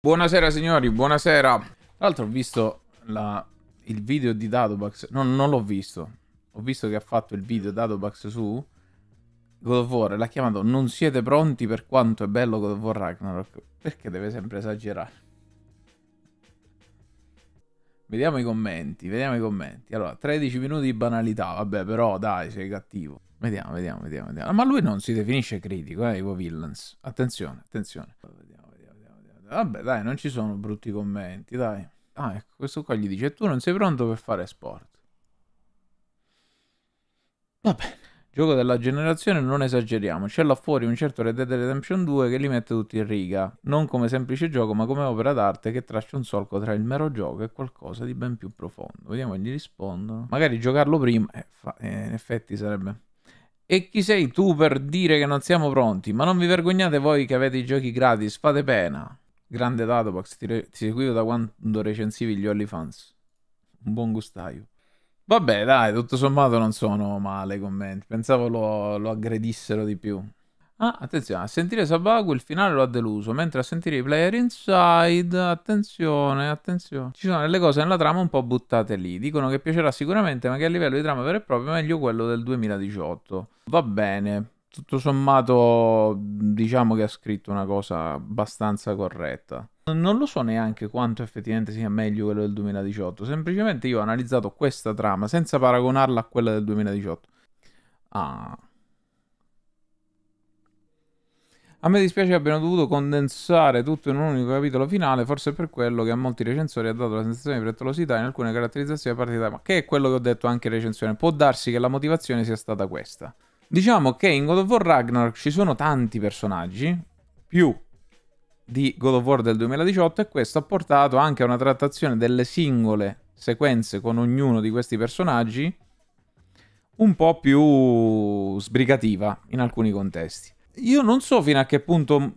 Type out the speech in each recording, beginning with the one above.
Buonasera signori, buonasera. Tra l'altro ho visto la... il video di Dadobax. No, non l'ho visto. Ho visto che ha fatto il video Dadobax su God of War. L'ha chiamato Non siete pronti per quanto è bello God of War Ragnarok. Perché deve sempre esagerare? Vediamo i commenti, vediamo i commenti. Allora, 13 minuti di banalità. Vabbè, però dai, sei cattivo. Vediamo, vediamo, vediamo. vediamo. Ma lui non si definisce critico, eh, Ivo Villains. Attenzione, attenzione. Vabbè, dai, non ci sono brutti commenti, dai. Ah, ecco, questo qua gli dice: Tu non sei pronto per fare sport. Vabbè. Gioco della generazione, non esageriamo. C'è là fuori un certo Red Dead Redemption 2 che li mette tutti in riga. Non come semplice gioco, ma come opera d'arte che traccia un solco tra il mero gioco e qualcosa di ben più profondo. Vediamo gli rispondono. Magari giocarlo prima. Eh, fa... eh, in effetti sarebbe. E chi sei tu per dire che non siamo pronti? Ma non vi vergognate voi che avete i giochi gratis, fate pena. Grande Datopax, ti, re- ti seguivo da quando recensivi gli OnlyFans. Un buon gustaio. Vabbè, dai, tutto sommato non sono male i commenti. Pensavo lo, lo aggredissero di più. Ah, attenzione, a sentire Sabaku il finale lo ha deluso, mentre a sentire i player inside, attenzione, attenzione. Ci sono delle cose nella trama un po' buttate lì, dicono che piacerà sicuramente, ma che a livello di trama vero e proprio è meglio quello del 2018. Va bene, tutto sommato diciamo che ha scritto una cosa abbastanza corretta. Non lo so neanche quanto effettivamente sia meglio quello del 2018, semplicemente io ho analizzato questa trama senza paragonarla a quella del 2018. Ah. A me dispiace che abbiano dovuto condensare tutto in un unico capitolo finale, forse per quello che a molti recensori ha dato la sensazione di frettolosità in alcune caratterizzazioni da parte di Ma che è quello che ho detto anche in recensione. Può darsi che la motivazione sia stata questa. Diciamo che in God of War Ragnarok ci sono tanti personaggi, più di God of War del 2018, e questo ha portato anche a una trattazione delle singole sequenze con ognuno di questi personaggi un po' più sbrigativa in alcuni contesti. Io non so fino a che punto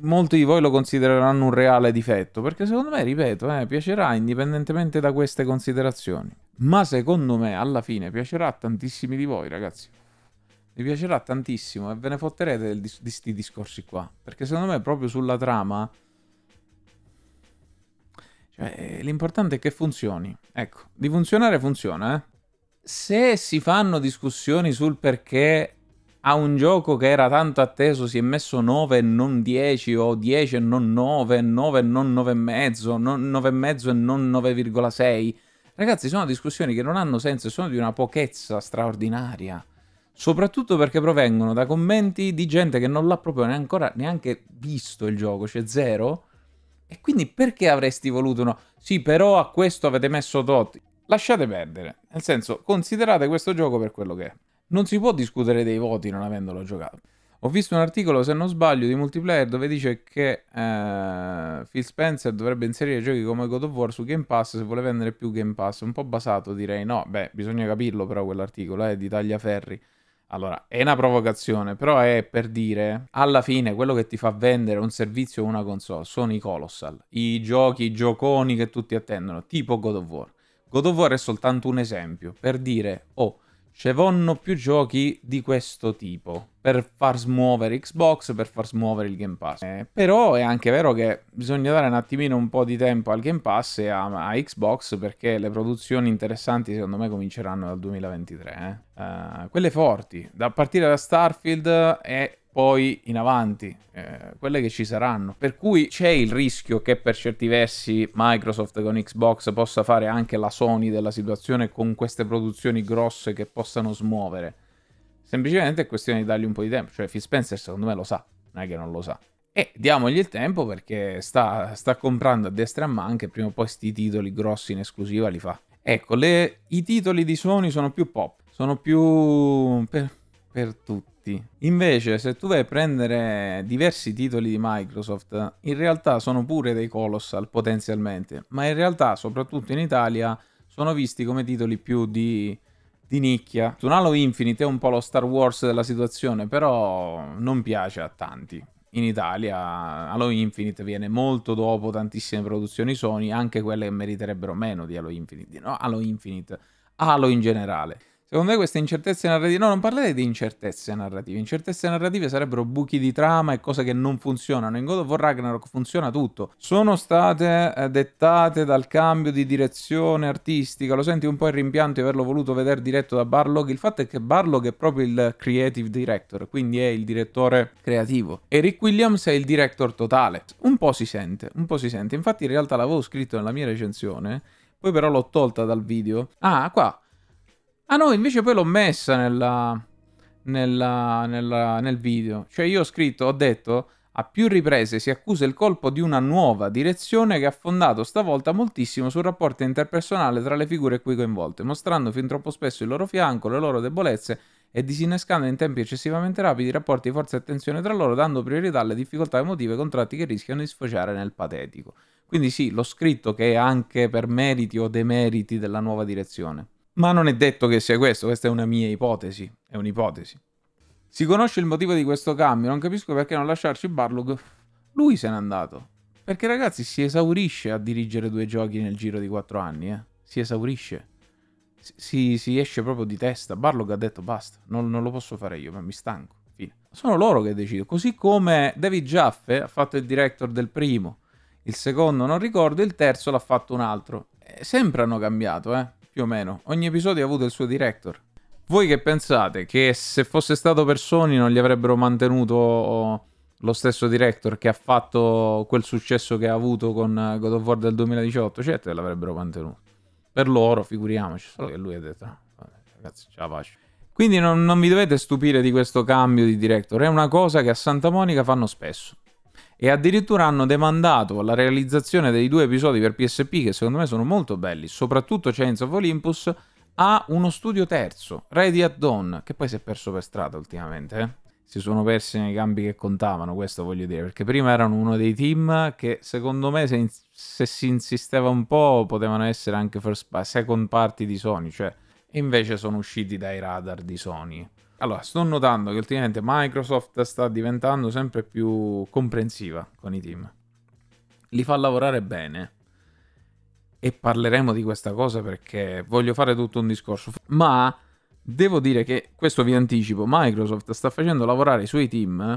molti di voi lo considereranno un reale difetto, perché secondo me, ripeto, eh, piacerà indipendentemente da queste considerazioni. Ma secondo me alla fine piacerà a tantissimi di voi, ragazzi. Vi piacerà tantissimo e ve ne fotterete di questi discorsi qua. Perché secondo me proprio sulla trama... Cioè, eh, l'importante è che funzioni. Ecco, di funzionare funziona, eh. Se si fanno discussioni sul perché a un gioco che era tanto atteso si è messo 9 e non 10 o 10 e non 9, 9 e non 9 e mezzo, 9 e mezzo e non 9,6. Ragazzi, sono discussioni che non hanno senso e sono di una pochezza straordinaria soprattutto perché provengono da commenti di gente che non l'ha proprio ancora neanche visto il gioco, cioè zero. E quindi perché avresti voluto no? Sì, però a questo avete messo Totti. Lasciate perdere, nel senso, considerate questo gioco per quello che è. Non si può discutere dei voti non avendolo giocato. Ho visto un articolo, se non sbaglio, di multiplayer dove dice che eh, Phil Spencer dovrebbe inserire giochi come God of War su Game Pass se vuole vendere più Game Pass. Un po' basato, direi. No, beh, bisogna capirlo però quell'articolo, è eh, di Tagliaferri. Allora, è una provocazione, però è per dire, alla fine quello che ti fa vendere un servizio o una console sono i colossal, i giochi, i gioconi che tutti attendono, tipo God of War. God of War è soltanto un esempio per dire, oh, ci vanno più giochi di questo tipo per far smuovere Xbox, per far smuovere il Game Pass. Eh, però è anche vero che bisogna dare un attimino un po' di tempo al Game Pass e a, a Xbox perché le produzioni interessanti secondo me cominceranno dal 2023. Eh. Uh, quelle forti, da partire da Starfield e poi in avanti, eh, quelle che ci saranno. Per cui c'è il rischio che per certi versi Microsoft con Xbox possa fare anche la Sony della situazione con queste produzioni grosse che possano smuovere. Semplicemente è questione di dargli un po' di tempo, cioè Phil Spencer secondo me lo sa, non è che non lo sa. E diamogli il tempo perché sta, sta comprando a destra e a manca e prima o poi questi titoli grossi in esclusiva li fa. Ecco, le, i titoli di Sony sono più pop, sono più... Per per tutti. Invece, se tu vai a prendere diversi titoli di Microsoft, in realtà sono pure dei colossal potenzialmente, ma in realtà, soprattutto in Italia, sono visti come titoli più di, di nicchia. Tunalo Infinite è un po' lo Star Wars della situazione, però non piace a tanti. In Italia Halo Infinite viene molto dopo tantissime produzioni Sony, anche quelle che meriterebbero meno di Halo Infinite, no? Halo Infinite, Halo in generale. Secondo me queste incertezze narrative... No, non parlate di incertezze narrative. Incertezze narrative sarebbero buchi di trama e cose che non funzionano. In God of War Ragnarok funziona tutto. Sono state eh, dettate dal cambio di direzione artistica. Lo senti un po' il rimpianto di averlo voluto vedere diretto da Barlog. Il fatto è che Barlog è proprio il creative director, quindi è il direttore creativo. Eric Williams è il director totale. Un po' si sente, un po' si sente. Infatti in realtà l'avevo scritto nella mia recensione, poi però l'ho tolta dal video. Ah, qua Ah no, invece poi l'ho messa nella, nella, nella, nel video. Cioè io ho scritto, ho detto, a più riprese si accusa il colpo di una nuova direzione che ha fondato stavolta moltissimo sul rapporto interpersonale tra le figure qui coinvolte, mostrando fin troppo spesso il loro fianco, le loro debolezze e disinnescando in tempi eccessivamente rapidi i rapporti di forza e tensione tra loro, dando priorità alle difficoltà emotive e contratti che rischiano di sfociare nel patetico. Quindi sì, l'ho scritto che è anche per meriti o demeriti della nuova direzione. Ma non è detto che sia questo, questa è una mia ipotesi, è un'ipotesi. Si conosce il motivo di questo cambio, non capisco perché non lasciarci Barlog. Lui se n'è andato. Perché ragazzi si esaurisce a dirigere due giochi nel giro di quattro anni, eh. Si esaurisce. Si, si, esce proprio di testa. Barlog ha detto basta, non, non lo posso fare io, ma mi stanco. Fine. Sono loro che decidono. Così come David Jaffe ha fatto il director del primo, il secondo non ricordo, il terzo l'ha fatto un altro. Eh, sempre hanno cambiato, eh più o meno. Ogni episodio ha avuto il suo director. Voi che pensate? Che se fosse stato per Sony non gli avrebbero mantenuto lo stesso director che ha fatto quel successo che ha avuto con God of War del 2018? Certo che l'avrebbero mantenuto. Per loro, figuriamoci, solo che lui ha detto, no, ah, ragazzi, ce la faccio. Quindi non, non vi dovete stupire di questo cambio di director, è una cosa che a Santa Monica fanno spesso e addirittura hanno demandato la realizzazione dei due episodi per PSP che secondo me sono molto belli, soprattutto Chains of Olympus, a uno studio terzo, Ready at Dawn, che poi si è perso per strada ultimamente. Eh? Si sono persi nei cambi che contavano, questo voglio dire, perché prima erano uno dei team che secondo me se, se si insisteva un po' potevano essere anche first, second party di Sony, cioè invece sono usciti dai radar di Sony. Allora, sto notando che ultimamente Microsoft sta diventando sempre più comprensiva con i team. Li fa lavorare bene. E parleremo di questa cosa perché voglio fare tutto un discorso. Ma devo dire che, questo vi anticipo, Microsoft sta facendo lavorare i suoi team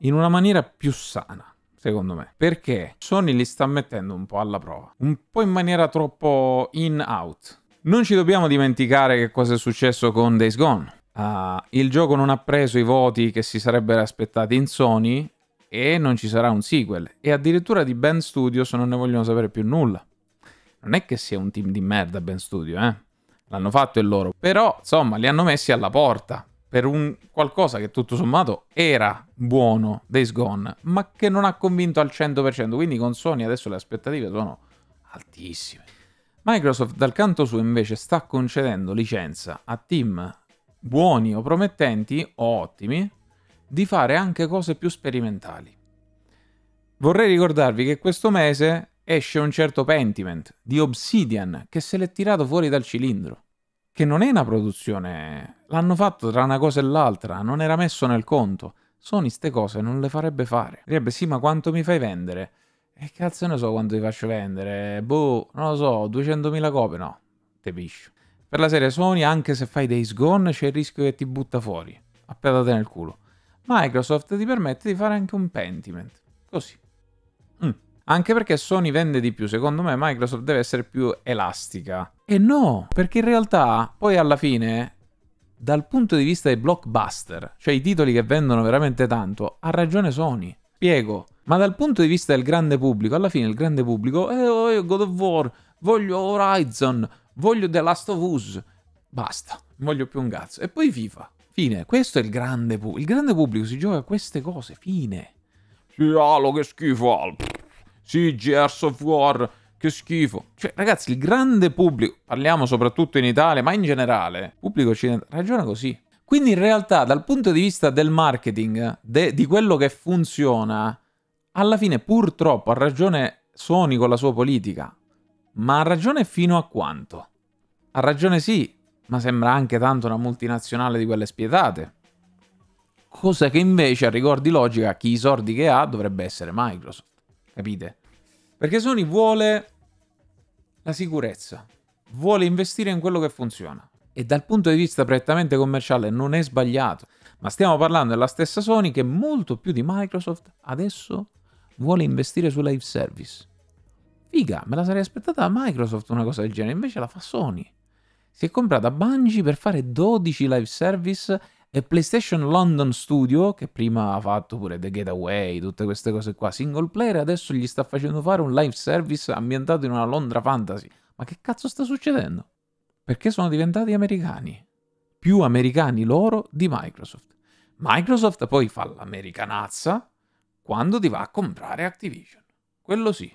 in una maniera più sana secondo me. Perché Sony li sta mettendo un po' alla prova, un po' in maniera troppo in-out. Non ci dobbiamo dimenticare che cosa è successo con Days Gone. Uh, il gioco non ha preso i voti che si sarebbero aspettati in Sony e non ci sarà un sequel. E addirittura di Ben Studios non ne vogliono sapere più nulla. Non è che sia un team di merda Ben Studio, eh. L'hanno fatto e loro. Però, insomma, li hanno messi alla porta per un qualcosa che tutto sommato era buono, Days Gone, ma che non ha convinto al 100%. Quindi con Sony adesso le aspettative sono altissime. Microsoft dal canto suo invece sta concedendo licenza a team buoni o promettenti o ottimi, di fare anche cose più sperimentali. Vorrei ricordarvi che questo mese esce un certo Pentiment di Obsidian che se l'è tirato fuori dal cilindro. Che non è una produzione. L'hanno fatto tra una cosa e l'altra, non era messo nel conto. Sony ste cose non le farebbe fare. Direbbe sì, ma quanto mi fai vendere? E eh, cazzo ne so quanto ti faccio vendere? Boh, non lo so, 200.000 copie? No, te piscio. Per la serie Sony, anche se fai Days Gone, c'è il rischio che ti butta fuori, a pedate nel culo. Microsoft ti permette di fare anche un Pentiment. Così. Mm. Anche perché Sony vende di più, secondo me Microsoft deve essere più elastica. E no, perché in realtà poi alla fine, dal punto di vista dei blockbuster, cioè i titoli che vendono veramente tanto, ha ragione Sony. Spiego, ma dal punto di vista del grande pubblico, alla fine il grande pubblico, eh, oh, God of War, voglio Horizon, voglio The Last of Us, basta, non voglio più un cazzo. E poi FIFA, fine. Questo è il grande pubblico. Il grande pubblico si gioca a queste cose, fine. Sì, alo, che schifo. Sì, Gears of War, che schifo. Cioè, ragazzi, il grande pubblico, parliamo soprattutto in Italia, ma in generale, pubblico occidentale ragiona così. Quindi in realtà, dal punto di vista del marketing, de, di quello che funziona, alla fine purtroppo ha ragione Sony con la sua politica. Ma ha ragione fino a quanto? Ha ragione sì, ma sembra anche tanto una multinazionale di quelle spietate. Cosa che invece, a ricordi logica, chi i soldi che ha dovrebbe essere Microsoft. Capite? Perché Sony vuole la sicurezza, vuole investire in quello che funziona. E dal punto di vista prettamente commerciale non è sbagliato, ma stiamo parlando della stessa Sony che molto più di Microsoft adesso vuole investire su live service. Figa, me la sarei aspettata da Microsoft una cosa del genere, invece la fa Sony. Si è comprata Bungie per fare 12 live service e PlayStation London Studio, che prima ha fatto pure The Getaway, tutte queste cose qua, single player, adesso gli sta facendo fare un live service ambientato in una Londra fantasy. Ma che cazzo sta succedendo? Perché sono diventati americani? Più americani loro di Microsoft. Microsoft poi fa l'americanazza quando ti va a comprare Activision. Quello sì.